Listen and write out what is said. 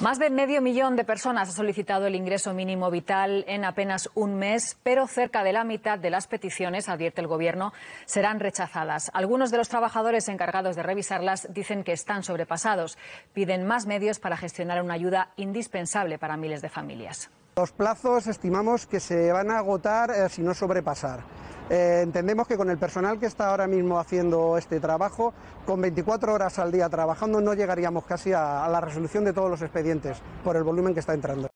Más de medio millón de personas ha solicitado el ingreso mínimo vital en apenas un mes, pero cerca de la mitad de las peticiones, advierte el Gobierno, serán rechazadas. Algunos de los trabajadores encargados de revisarlas dicen que están sobrepasados. Piden más medios para gestionar una ayuda indispensable para miles de familias. Los plazos estimamos que se van a agotar eh, si no sobrepasar. Eh, entendemos que con el personal que está ahora mismo haciendo este trabajo, con 24 horas al día trabajando, no llegaríamos casi a la resolución de todos los expedientes por el volumen que está entrando.